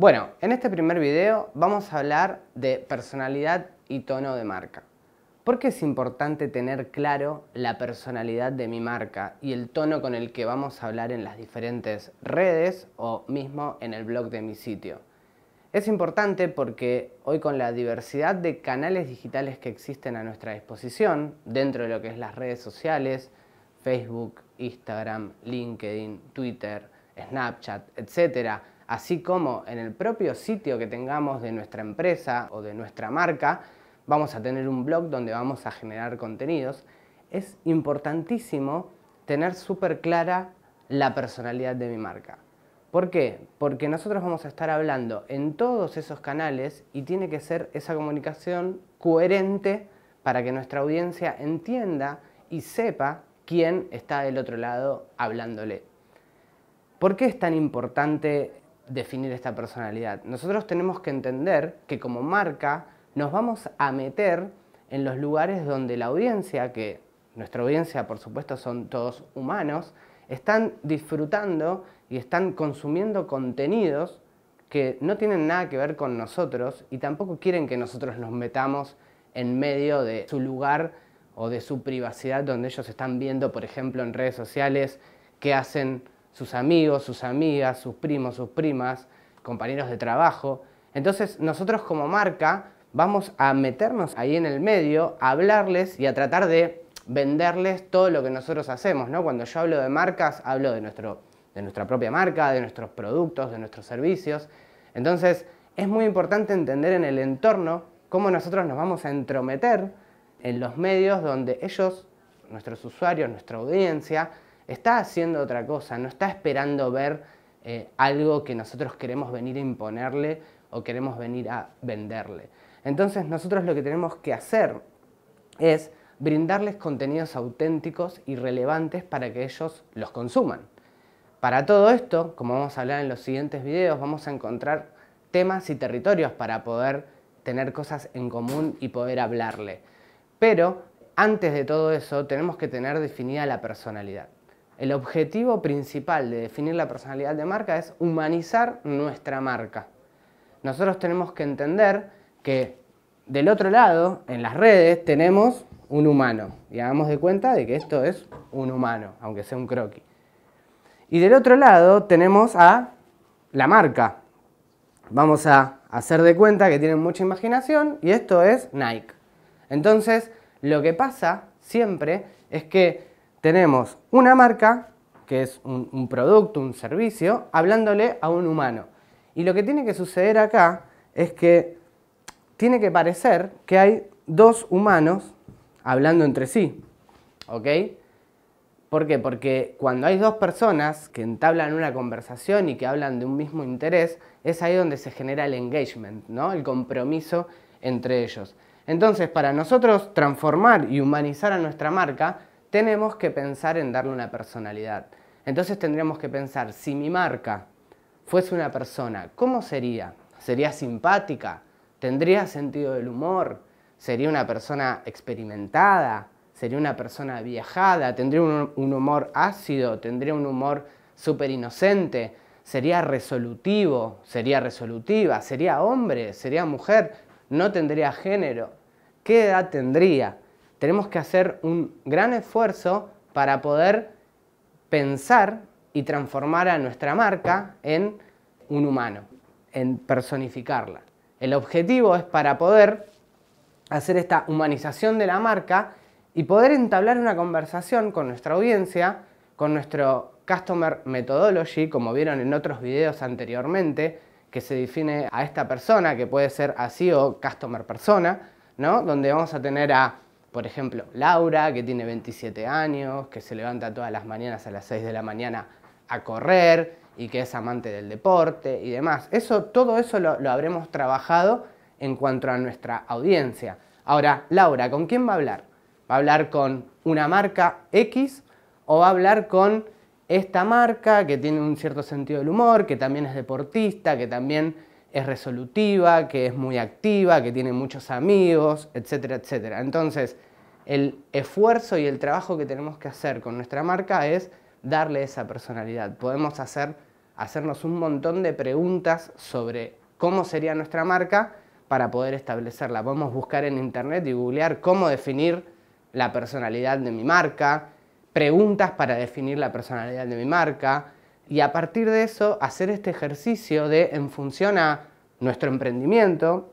Bueno, en este primer video vamos a hablar de personalidad y tono de marca. ¿Por qué es importante tener claro la personalidad de mi marca y el tono con el que vamos a hablar en las diferentes redes o mismo en el blog de mi sitio? Es importante porque hoy con la diversidad de canales digitales que existen a nuestra disposición, dentro de lo que es las redes sociales, Facebook, Instagram, LinkedIn, Twitter, Snapchat, etc., así como en el propio sitio que tengamos de nuestra empresa o de nuestra marca, vamos a tener un blog donde vamos a generar contenidos, es importantísimo tener súper clara la personalidad de mi marca. ¿Por qué? Porque nosotros vamos a estar hablando en todos esos canales y tiene que ser esa comunicación coherente para que nuestra audiencia entienda y sepa quién está del otro lado hablándole. ¿Por qué es tan importante definir esta personalidad. Nosotros tenemos que entender que como marca nos vamos a meter en los lugares donde la audiencia, que nuestra audiencia por supuesto son todos humanos, están disfrutando y están consumiendo contenidos que no tienen nada que ver con nosotros y tampoco quieren que nosotros nos metamos en medio de su lugar o de su privacidad donde ellos están viendo, por ejemplo, en redes sociales que hacen sus amigos, sus amigas, sus primos, sus primas, compañeros de trabajo. Entonces nosotros como marca vamos a meternos ahí en el medio, a hablarles y a tratar de venderles todo lo que nosotros hacemos. ¿no? Cuando yo hablo de marcas, hablo de, de nuestra propia marca, de nuestros productos, de nuestros servicios. Entonces es muy importante entender en el entorno cómo nosotros nos vamos a entrometer en los medios donde ellos, nuestros usuarios, nuestra audiencia, está haciendo otra cosa, no está esperando ver eh, algo que nosotros queremos venir a imponerle o queremos venir a venderle. Entonces nosotros lo que tenemos que hacer es brindarles contenidos auténticos y relevantes para que ellos los consuman. Para todo esto, como vamos a hablar en los siguientes videos, vamos a encontrar temas y territorios para poder tener cosas en común y poder hablarle. Pero antes de todo eso tenemos que tener definida la personalidad. El objetivo principal de definir la personalidad de marca es humanizar nuestra marca. Nosotros tenemos que entender que del otro lado, en las redes, tenemos un humano. Y hagamos de cuenta de que esto es un humano, aunque sea un croquis. Y del otro lado tenemos a la marca. Vamos a hacer de cuenta que tienen mucha imaginación y esto es Nike. Entonces, lo que pasa siempre es que tenemos una marca, que es un, producto, un servicio, hablándole a un humano. Y lo que tiene que suceder acá es que tiene que parecer que hay dos humanos hablando entre sí. ¿Ok? ¿Por qué? Porque cuando hay dos personas que entablan una conversación y que hablan de un mismo interés, es ahí donde se genera el engagement, ¿no? El compromiso entre ellos. Entonces, para nosotros transformar y humanizar a nuestra marca, tenemos que pensar en darle una personalidad. Entonces tendríamos que pensar, si mi marca fuese una persona, ¿cómo sería? ¿Sería simpática? ¿Tendría sentido del humor? ¿Sería una persona experimentada? ¿Sería una persona viajada? ¿Tendría un, humor ácido? ¿Tendría un humor súper inocente? ¿Sería resolutivo? ¿Sería resolutiva? ¿Sería hombre? ¿Sería mujer? ¿No tendría género? ¿Qué edad tendría? tenemos que hacer un gran esfuerzo para poder pensar y transformar a nuestra marca en un humano, en personificarla. El objetivo es para poder hacer esta humanización de la marca y poder entablar una conversación con nuestra audiencia, con nuestro Customer Methodology, como vieron en otros videos anteriormente, que se define a esta persona, que puede ser así e o Customer Persona, ¿no? Donde vamos a tener a por ejemplo, Laura, que tiene 27 años, que se levanta todas las mañanas a las 6 de la mañana a correr y que es amante del deporte y demás. Eso, todo eso lo, lo habremos trabajado en cuanto a nuestra audiencia. Ahora, Laura, ¿con quién va a hablar? ¿Va a hablar con una marca X o va a hablar con esta marca que tiene un cierto sentido del humor, que también es deportista, que también es resolutiva, que es muy activa, que tiene muchos amigos, etcétera, etcétera. Entonces, el esfuerzo y el trabajo que tenemos que hacer con nuestra marca es darle esa personalidad. Podemos hacer, hacernos un montón de preguntas sobre cómo sería nuestra marca para poder establecerla. Podemos buscar en internet y googlear cómo definir la personalidad de mi marca, preguntas para definir la personalidad de mi marca, y a partir de eso hacer este ejercicio de, en función a nuestro emprendimiento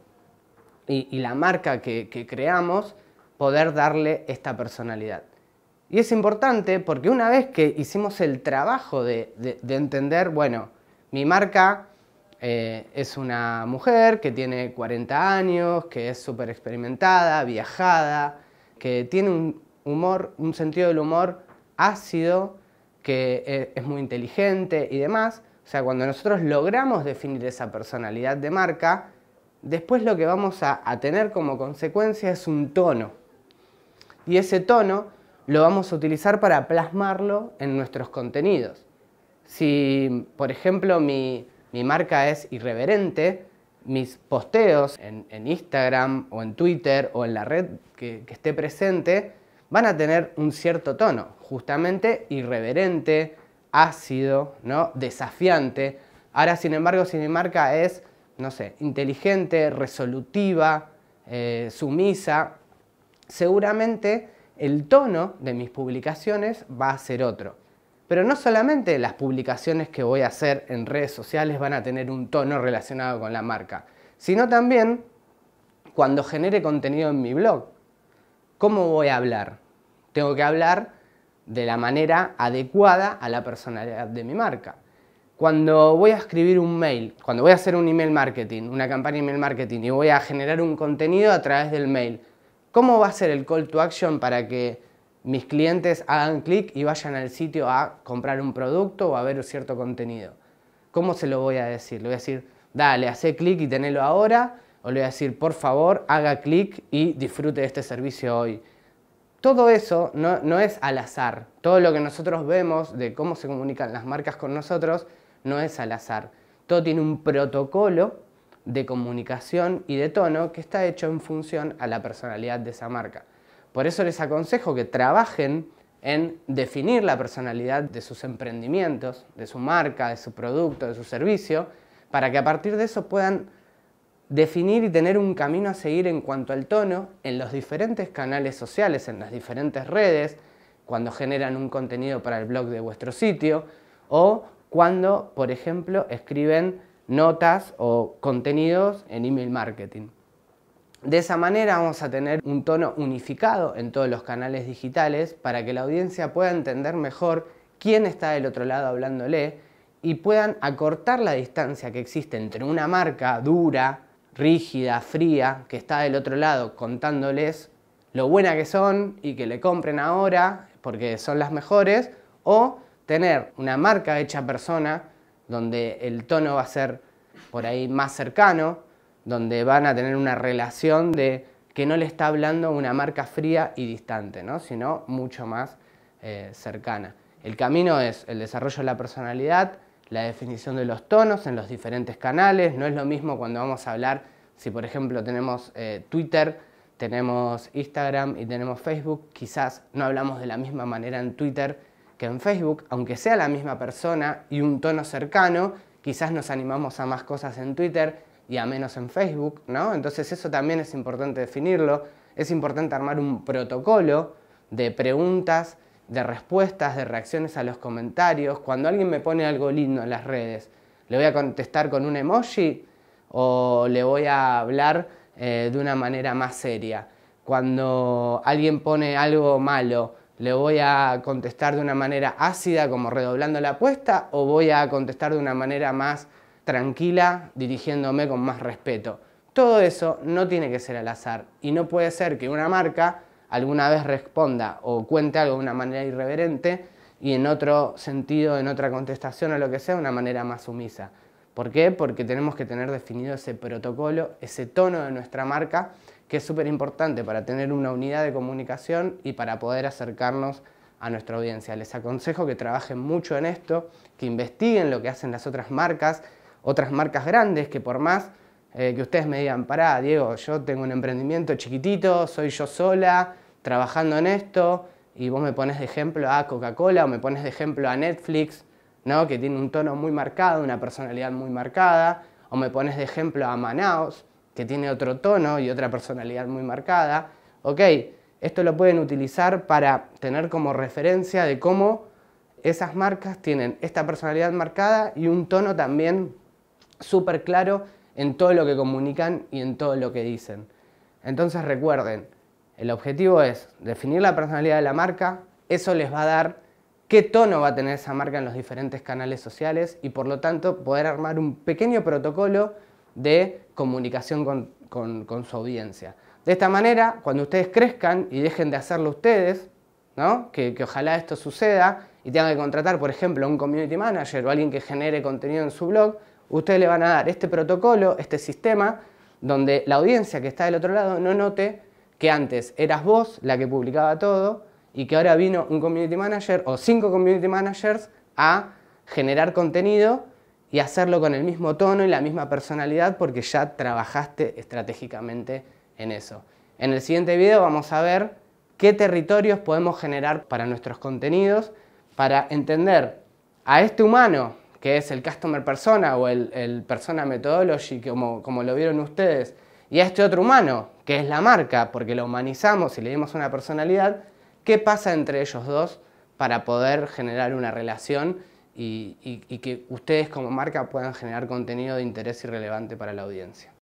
y, la marca que, creamos, poder darle esta personalidad. Y es importante porque una vez que hicimos el trabajo de, entender, bueno, mi marca eh, es una mujer que tiene 40 años, que es súper experimentada, viajada, que tiene un humor, un sentido del humor ácido que es muy inteligente y demás. O sea, cuando nosotros logramos definir esa personalidad de marca, después lo que vamos a, tener como consecuencia es un tono. Y ese tono lo vamos a utilizar para plasmarlo en nuestros contenidos. Si, por ejemplo, mi, marca es irreverente, mis posteos en, Instagram o en Twitter o en la red que esté presente van a tener un cierto tono, justamente irreverente, ácido, ¿no? desafiante. Ahora, sin embargo, marca es, no sé, inteligente, resolutiva, eh, sumisa. Seguramente el tono de mis publicaciones va a ser otro. Pero no solamente las publicaciones que voy a hacer en redes sociales van a tener un tono relacionado con la marca, sino también cuando genere contenido en mi blog. ¿Cómo voy a hablar? Tengo que hablar de la manera adecuada a la personalidad de mi marca. Cuando voy a escribir un mail, cuando voy a hacer un email marketing, una campaña email marketing y voy a generar un contenido a través del mail, ¿cómo va a ser el call to action para que mis clientes hagan clic y vayan al sitio a comprar un producto o a ver cierto contenido? ¿Cómo se lo voy a decir? Le voy a decir, dale, hace clic y tenelo ahora o le voy a decir, por favor, haga clic y disfrute de este servicio hoy. Todo eso no, no es al azar. Todo lo que nosotros vemos de cómo se comunican las marcas con nosotros no es al azar. Todo tiene un protocolo de comunicación y de tono que está hecho en función a la personalidad de esa marca. Por eso les aconsejo que trabajen en definir la personalidad de sus emprendimientos, de su marca, de su producto, de su servicio, para que a partir de eso puedan definir y tener un camino a seguir en cuanto al tono en los diferentes canales sociales, en las diferentes redes, cuando generan un contenido para el blog de vuestro sitio o cuando, por ejemplo, escriben notas o contenidos en email marketing. De esa manera vamos a tener un tono unificado en todos los canales digitales para que la audiencia pueda entender mejor quién está del otro lado hablándole y puedan acortar la distancia que existe entre una marca dura, rígida, fría, que está del otro lado contándoles lo buena que son y que le compren ahora porque son las mejores, o tener una marca hecha persona donde el tono va a ser por ahí más cercano, donde van a tener una relación de que no le está hablando una marca fría y distante, ¿no? sino mucho más eh, cercana. El camino es el desarrollo de la personalidad, la definición de los tonos en los diferentes canales. No es lo mismo cuando vamos a hablar, si por ejemplo tenemos eh, Twitter, tenemos Instagram y tenemos Facebook, quizás no hablamos de la misma manera en Twitter que en Facebook, aunque sea la misma persona y un tono cercano, quizás nos animamos a más cosas en Twitter y a menos en Facebook, ¿no? Entonces eso también es importante definirlo, es importante armar un protocolo de preguntas, de respuestas, de reacciones a los comentarios. Cuando alguien me pone algo lindo en las redes, ¿le voy a contestar con un emoji o le voy a hablar eh, de una manera más seria? Cuando alguien pone algo malo, ¿le voy a contestar de una manera ácida, como redoblando la apuesta, o voy a contestar de una manera más tranquila, dirigiéndome con más respeto? Todo eso no tiene que ser al azar y no puede ser que una marca alguna vez responda o cuente algo de una manera irreverente y en otro sentido, en otra contestación o lo que sea, de una manera más sumisa. ¿Por qué? Porque tenemos que tener definido ese protocolo, ese tono de nuestra marca, que es súper importante para tener una unidad de comunicación y para poder acercarnos a nuestra audiencia. Les aconsejo que trabajen mucho en esto, que investiguen lo que hacen las otras marcas, otras marcas grandes que por más eh, que ustedes me digan, pará, Diego, yo tengo un emprendimiento chiquitito, soy yo sola, trabajando en esto, y vos me pones de ejemplo a Coca-Cola o me pones de ejemplo a Netflix, ¿no? que tiene un tono muy marcado, una personalidad muy marcada, o me pones de ejemplo a Manaus, que tiene otro tono y otra personalidad muy marcada. Ok, esto lo pueden utilizar para tener como referencia de cómo esas marcas tienen esta personalidad marcada y un tono también súper claro en todo lo que comunican y en todo lo que dicen. Entonces recuerden, el objetivo es definir la personalidad de la marca, eso les va a dar qué tono va a tener esa marca en los diferentes canales sociales y por lo tanto poder armar un pequeño protocolo de comunicación con, su audiencia. De esta manera, cuando ustedes crezcan y dejen de hacerlo ustedes, ¿no? que, que ojalá esto suceda y tengan que contratar, por ejemplo, a un community manager o alguien que genere contenido en su blog, ustedes le van a dar este protocolo, este sistema, donde la audiencia que está del otro lado no note que antes eras vos la que publicaba todo y que ahora vino un community manager o cinco community managers a generar contenido y hacerlo con el mismo tono y la misma personalidad porque ya trabajaste estratégicamente en eso. En el siguiente video vamos a ver qué territorios podemos generar para nuestros contenidos para entender a este humano que es el Customer Persona o el, Persona Methodology, como, como lo vieron ustedes, y a este otro humano, que es la marca, porque lo humanizamos y le dimos una personalidad, ¿qué pasa entre ellos dos para poder generar una relación y, y que ustedes como marca puedan generar contenido de interés y relevante para la audiencia?